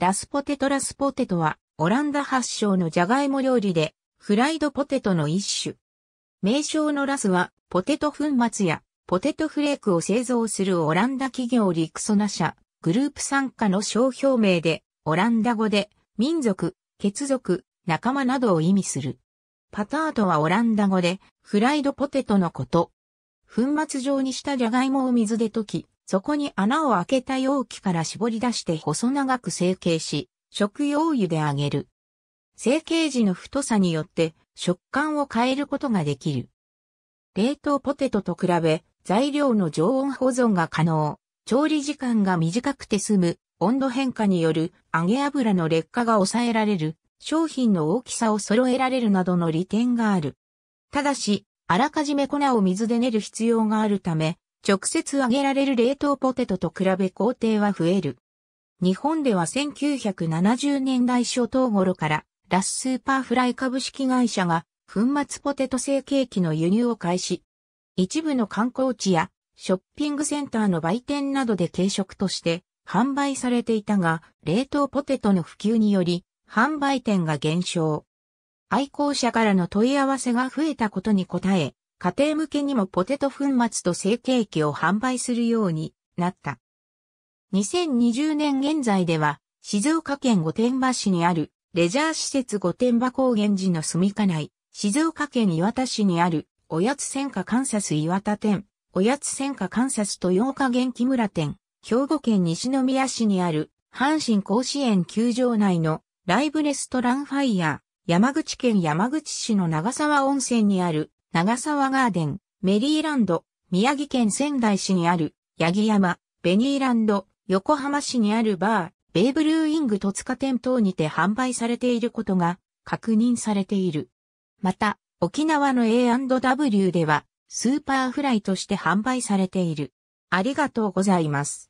ラスポテトラスポテトは、オランダ発祥のジャガイモ料理で、フライドポテトの一種。名称のラスは、ポテト粉末や、ポテトフレークを製造するオランダ企業リクソナ社、グループ参加の商標名で、オランダ語で、民族、血族、仲間などを意味する。パタートはオランダ語で、フライドポテトのこと。粉末状にしたジャガイモを水で溶き、そこに穴を開けた容器から絞り出して細長く成形し、食用油で揚げる。成形時の太さによって食感を変えることができる。冷凍ポテトと比べ材料の常温保存が可能。調理時間が短くて済む温度変化による揚げ油の劣化が抑えられる。商品の大きさを揃えられるなどの利点がある。ただし、あらかじめ粉を水で練る必要があるため、直接揚げられる冷凍ポテトと比べ工程は増える。日本では1970年代初頭頃から、ラススーパーフライ株式会社が、粉末ポテト成形機の輸入を開始。一部の観光地や、ショッピングセンターの売店などで軽食として販売されていたが、冷凍ポテトの普及により、販売店が減少。愛好者からの問い合わせが増えたことに応え、家庭向けにもポテト粉末と成形機を販売するようになった。2020年現在では、静岡県御殿場市にあるレジャー施設御殿場高原寺の住み家内、静岡県岩田市にあるおやつ専科観察岩田店、おやつ専科観察豊岡元気村店、兵庫県西宮市にある阪神甲子園球場内のライブレストランファイヤー、山口県山口市の長沢温泉にある長沢ガーデン、メリーランド、宮城県仙台市にある、八木山、ベニーランド、横浜市にあるバー、ベイブルーイング戸塚店等にて販売されていることが確認されている。また、沖縄の A&W では、スーパーフライとして販売されている。ありがとうございます。